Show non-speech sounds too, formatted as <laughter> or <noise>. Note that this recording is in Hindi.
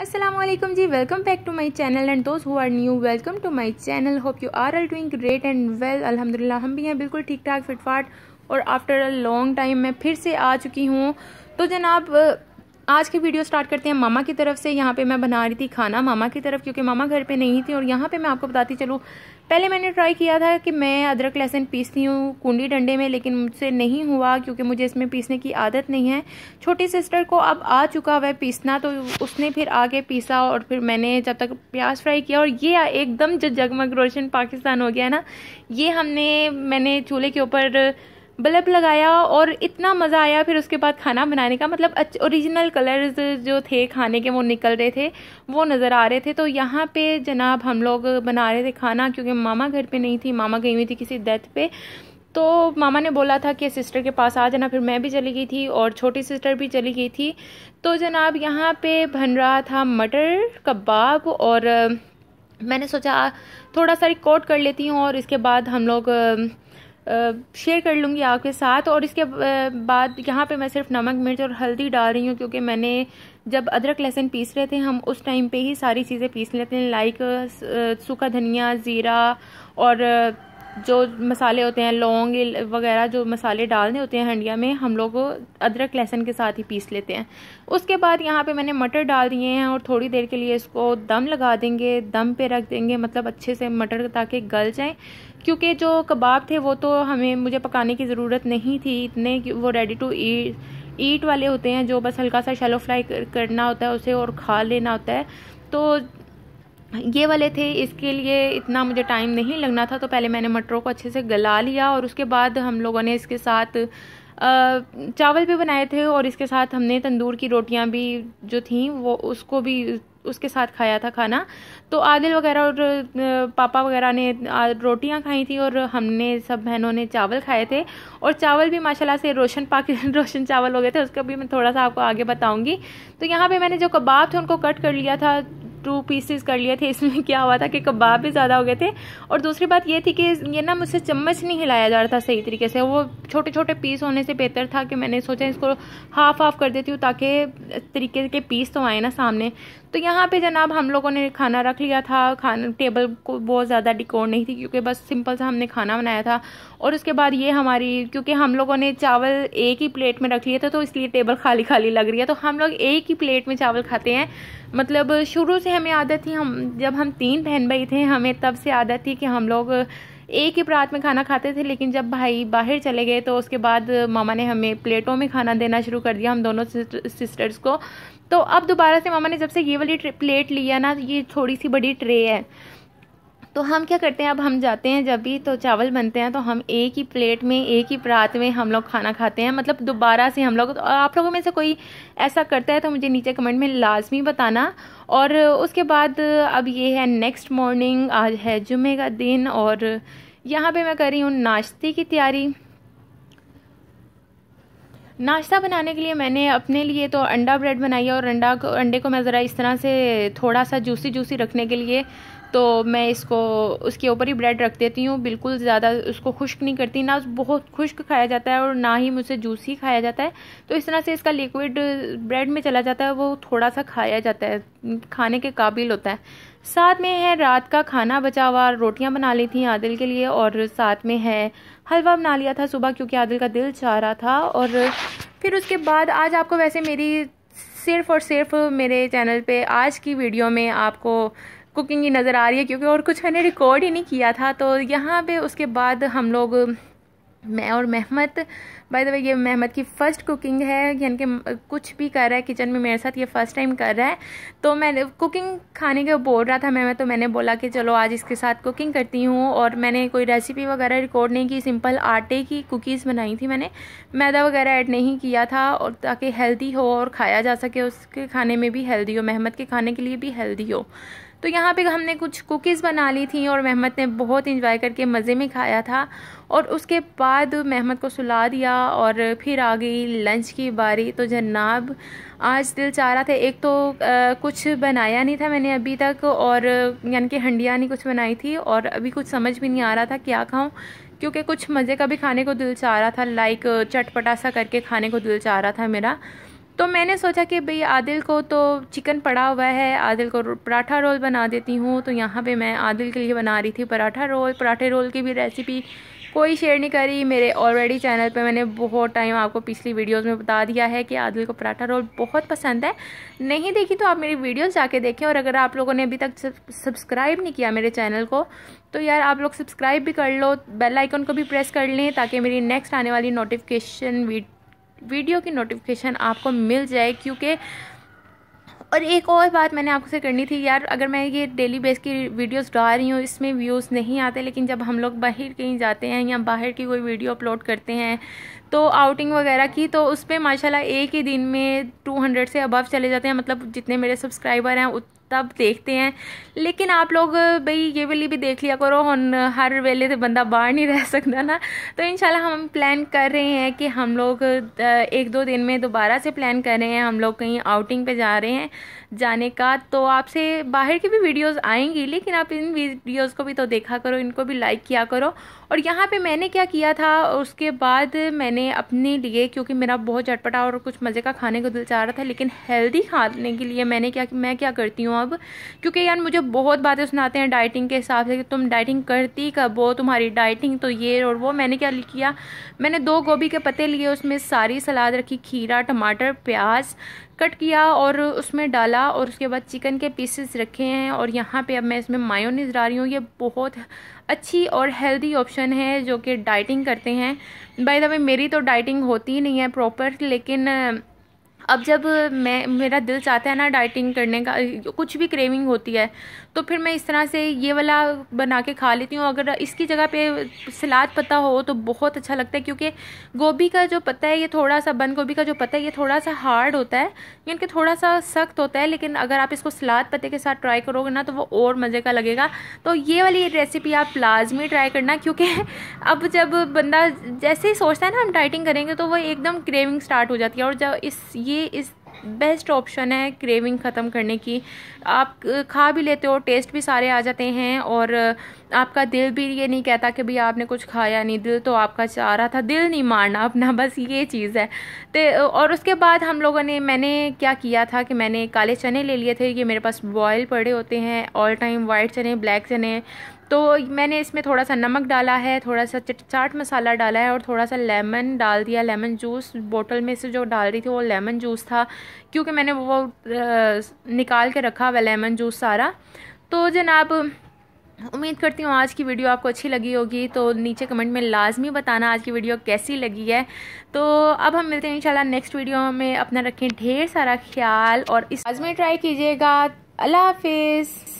Aslam ji welcome back to my channel and दोस्त who are new welcome to my channel hope you are are doing great and well अलहमदिल्ला हम भी हैं बिल्कुल ठीक ठाक फिटफाट और आफ्टर अ लॉन्ग टाइम मैं फिर से आ चुकी हूँ तो जनाब आज की वीडियो स्टार्ट करते हैं मामा की तरफ से यहाँ पे मैं बना रही थी खाना मामा की तरफ क्योंकि मामा घर पे नहीं थी और यहाँ पे मैं आपको बताती चलूँ पहले मैंने ट्राई किया था कि मैं अदरक लहसुन पीसती हूँ कुंडी डंडे में लेकिन मुझसे नहीं हुआ क्योंकि मुझे इसमें पीसने की आदत नहीं है छोटी सिस्टर को अब आ चुका हुआ पीसना तो उसने फिर आगे पीसा और फिर मैंने जब तक प्याज फ्राई किया और ये एकदम जो जगमग रोशन पाकिस्तान हो गया ना ये हमने मैंने चूल्हे के ऊपर बल्ब लगाया और इतना मज़ा आया फिर उसके बाद खाना बनाने का मतलब ओरिजिनल कलर्स जो थे खाने के वो निकल रहे थे वो नज़र आ रहे थे तो यहाँ पे जनाब हम लोग बना रहे थे खाना क्योंकि मामा घर पे नहीं थी मामा गई हुई थी किसी डेथ पे तो मामा ने बोला था कि सिस्टर के पास आ जाना फिर मैं भी चली गई थी और छोटी सिस्टर भी चली गई थी तो जनाब यहाँ पे बन रहा था मटर कबाब और मैंने सोचा थोड़ा सा रिकॉर्ड कर लेती हूँ और इसके बाद हम लोग शेयर कर लूँगी आपके साथ और इसके बाद यहाँ पे मैं सिर्फ नमक मिर्च और हल्दी डाल रही हूँ क्योंकि मैंने जब अदरक लहसुन पीस रहे थे हम उस टाइम पे ही सारी चीज़ें पीस लेते हैं लाइक सूखा धनिया ज़ीरा और जो मसाले होते हैं लौंग वगैरह जो मसाले डालने होते हैं हंडिया में हम लोग अदरक लहसन के साथ ही पीस लेते हैं उसके बाद यहाँ पे मैंने मटर डाल दिए हैं और थोड़ी देर के लिए इसको दम लगा देंगे दम पे रख देंगे मतलब अच्छे से मटर ताकि गल जाएँ क्योंकि जो कबाब थे वो तो हमें मुझे पकाने की ज़रूरत नहीं थी इतने वो रेडी टू ईट ईट वाले होते हैं जो बस हल्का सा शैलो फ्राई करना होता है उसे और खा लेना होता है तो ये वाले थे इसके लिए इतना मुझे टाइम नहीं लगना था तो पहले मैंने मटरों को अच्छे से गला लिया और उसके बाद हम लोगों ने इसके साथ चावल भी बनाए थे और इसके साथ हमने तंदूर की रोटियां भी जो थी वो उसको भी उसके साथ खाया था खाना तो आदिल वगैरह और पापा वगैरह ने रोटियां खाई थी और हमने सब बहनों ने चावल खाए थे और चावल भी माशाल्लाह से रोशन पाकि <laughs> रोशन चावल हो गए थे उसका भी मैं थोड़ा सा आपको आगे बताऊंगी तो यहाँ पे मैंने जो कबाब थे उनको कट कर लिया था टू पीसेस कर लिए थे इसमें क्या हुआ था कि कबाब भी ज़्यादा हो गए थे और दूसरी बात ये थी कि ये ना मुझसे चम्मच नहीं हिलाया जा रहा था सही तरीके से वो छोटे छोटे पीस होने से बेहतर था कि मैंने सोचा इसको हाफ हाफ कर देती हूँ ताकि तरीके के पीस तो आए ना सामने तो यहाँ पर जनाब हम लोगों ने खाना रख लिया था खाना टेबल को बहुत ज़्यादा डिकोर नहीं थी क्योंकि बस सिंपल सा हमने खाना बनाया था और उसके बाद ये हमारी क्योंकि हम लोगों ने चावल एक ही प्लेट में रख लिया था तो इसलिए टेबल खाली खाली लग रही है तो हम लोग एक ही प्लेट में चावल खाते हैं मतलब शुरू से हमें आदत थी हम जब हम तीन बहन भाई थे हमें तब से आदत थी कि हम लोग एक ही प्रात में खाना खाते थे लेकिन जब भाई बाहर चले गए तो उसके बाद मामा ने हमें प्लेटों में खाना देना शुरू कर दिया हम दोनों सिस्टर्स को तो अब दोबारा से मामा ने जब से ये वाली प्लेट लिया ना ये थोड़ी सी बड़ी ट्रे है तो हम क्या करते हैं अब हम जाते हैं जब भी तो चावल बनते हैं तो हम एक ही प्लेट में एक ही परात में हम लोग खाना खाते हैं मतलब दोबारा से हम लोग तो आप लोगों में से कोई ऐसा करता है तो मुझे नीचे कमेंट में लाजमी बताना और उसके बाद अब ये है नेक्स्ट मॉर्निंग आज है जुमे का दिन और यहाँ पे मैं कर रही हूँ नाश्ते की तैयारी नाश्ता बनाने के लिए मैंने अपने लिए तो अंडा ब्रेड बनाई है और अंडा को अंडे को मैं ज़रा इस तरह से थोड़ा सा जूसी जूसी रखने के लिए तो मैं इसको उसके ऊपर ही ब्रेड रख देती हूँ बिल्कुल ज़्यादा उसको खुश्क नहीं करती ना बहुत खुश्क खाया जाता है और ना ही मुझसे जूसी खाया जाता है तो इस तरह से इसका लिक्विड ब्रेड में चला जाता है वो थोड़ा सा खाया जाता है खाने के काबिल होता है साथ में है रात का खाना बचा हुआ रोटियाँ बना ली थी आदिल के लिए और साथ में है हलवा बना लिया था सुबह क्योंकि आदिल का दिल चाह रहा था और फिर उसके बाद आज आपको वैसे मेरी सिर्फ और सिर्फ मेरे चैनल पे आज की वीडियो में आपको कुकिंग ही नज़र आ रही है क्योंकि और कुछ मैंने रिकॉर्ड ही नहीं किया था तो यहाँ पे उसके बाद हम लोग मैं और मेहमत बाय द वे ये महमद की फ़र्स्ट कुकिंग है यानी कि कुछ भी कर रहा है किचन में मेरे साथ ये फ़र्स्ट टाइम कर रहा है तो मैंने कुकिंग खाने के बोल रहा था महमद तो मैंने बोला कि चलो आज इसके साथ कुकिंग करती हूँ और मैंने कोई रेसिपी वगैरह रिकॉर्ड नहीं की सिंपल आटे की कुकीज़ बनाई थी मैंने मैदा वगैरह ऐड नहीं किया था और ताकि हेल्दी हो और खाया जा सके उसके खाने में भी हेल्दी हो महमद के खाने के लिए भी हेल्दी हो तो यहाँ पे हमने कुछ कुकीज़ बना ली थी और महमद ने बहुत इंजॉय करके मज़े में खाया था और उसके बाद महमद को सुला दिया और फिर आ गई लंच की बारी तो जनाब आज दिल चाह रहा था एक तो आ, कुछ बनाया नहीं था मैंने अभी तक और यानी कि हंडिया नहीं कुछ बनाई थी और अभी कुछ समझ भी नहीं आ रहा था क्या खाऊं क्योंकि कुछ मज़े का भी खाने को दिल चाह रहा था लाइक चटपटा सा करके खाने को दिल चाह रहा था मेरा तो मैंने सोचा कि भाई आदिल को तो चिकन पड़ा हुआ है आदिल को पराठा रोल बना देती हूँ तो यहाँ पे मैं आदिल के लिए बना रही थी पराठा रोल पराठे रोल की भी रेसिपी कोई शेयर नहीं करी मेरे ऑलरेडी चैनल पे मैंने बहुत टाइम आपको पिछली वीडियोस में बता दिया है कि आदिल को पराठा रोल बहुत पसंद है नहीं देखी तो आप मेरी वीडियोस जाके देखें और अगर आप लोगों ने अभी तक सब्सक्राइब नहीं किया मेरे चैनल को तो यार आप लोग सब्सक्राइब भी कर लो बेल आइकन को भी प्रेस कर लें ताकि मेरी नेक्स्ट आने वाली नोटिफिकेशन वीडियो की नोटिफिकेशन आपको मिल जाए क्योंकि और एक और बात मैंने आपसे करनी थी यार अगर मैं ये डेली बेस की वीडियोस डाल रही हूँ इसमें व्यूज़ नहीं आते लेकिन जब हम लोग बाहर कहीं जाते हैं या बाहर की कोई वीडियो अपलोड करते हैं तो आउटिंग वगैरह की तो उस पर माशाला एक ही दिन में 200 से अबव चले जाते हैं मतलब जितने मेरे सब्सक्राइबर हैं तब देखते हैं लेकिन आप लोग भाई ये वाली भी देख लिया करो हम हर वेले से बंदा बाहर नहीं रह सकता ना तो इन हम प्लान कर रहे हैं कि हम लोग एक दो दिन में दोबारा से प्लान कर रहे हैं हम लोग कहीं आउटिंग पे जा रहे हैं जाने का तो आपसे बाहर की भी वीडियोस आएंगी लेकिन आप इन वीडियोस को भी तो देखा करो इनको भी लाइक किया करो और यहाँ पे मैंने क्या किया था उसके बाद मैंने अपने लिए क्योंकि मेरा बहुत चटपटा और कुछ मज़े का खाने को दिल चाह रहा था लेकिन हेल्दी खाने के लिए मैंने क्या मैं क्या करती हूँ हूँ अब क्योंकि यार मुझे बहुत बातें सुनाते हैं डाइटिंग के हिसाब से कि तुम डाइटिंग करती कब हो तुम्हारी डाइटिंग तो ये और वो मैंने क्या किया मैंने दो गोभी के पत्ते लिए उसमें सारी सलाद रखी खीरा टमाटर प्याज कट किया और उसमें डाला और उसके बाद चिकन के पीसेस रखे हैं और यहाँ पे अब मैं इसमें मायोनीज डाल रही हूँ ये बहुत अच्छी और हेल्दी ऑप्शन है जो कि डाइटिंग करते हैं बाय द वे मेरी तो डाइटिंग होती ही नहीं है प्रॉपर लेकिन अब जब मैं मेरा दिल चाहता है ना डाइटिंग करने का कुछ भी क्रेविंग होती है तो फिर मैं इस तरह से ये वाला बना के खा लेती हूँ अगर इसकी जगह पे सलाद पत्ता हो तो बहुत अच्छा लगता है क्योंकि गोभी का जो पत्ता है ये थोड़ा सा बंद गोभी का जो पत्ता है ये थोड़ा सा हार्ड होता है यानी कि थोड़ा सा सख्त होता है लेकिन अगर आप इसको सलाद पत्ते के साथ ट्राई करोगे ना तो वो और मज़े का लगेगा तो ये वाली रेसिपी आप लाजमी ट्राई करना क्योंकि <laughs> अब जब बंदा जैसे ही सोचता है ना हम डाइटिंग करेंगे तो वो एकदम क्रेविंग स्टार्ट हो जाती है और जब इस ये इस बेस्ट ऑप्शन है क्रेविंग ख़त्म करने की आप खा भी लेते हो टेस्ट भी सारे आ जाते हैं और आपका दिल भी ये नहीं कहता कि भाई आपने कुछ खाया नहीं दिल तो आपका चाह रहा था दिल नहीं मारना अपना <laughs> बस ये चीज़ है तो और उसके बाद हम लोगों ने मैंने क्या किया था कि मैंने काले चने ले लिए थे ये मेरे पास बॉयल पड़े होते हैं ऑल टाइम वाइट चने ब्लैक चने तो मैंने इसमें थोड़ा सा नमक डाला है थोड़ा सा चाट मसाला डाला है और थोड़ा सा लेमन डाल दिया लेमन जूस बोतल में से जो डाल रही थी वो लेमन जूस था क्योंकि मैंने वो निकाल के रखा हुआ लेमन जूस सारा तो जनाब उम्मीद करती हूँ आज की वीडियो आपको अच्छी लगी होगी तो नीचे कमेंट में लाजमी बताना आज की वीडियो कैसी लगी है तो अब हम मिलते हैं इंशाल्लाह नेक्स्ट वीडियो में अपना रखें ढेर सारा ख्याल और इस लाजमी ट्राई कीजिएगा अल्लाह हाफिज़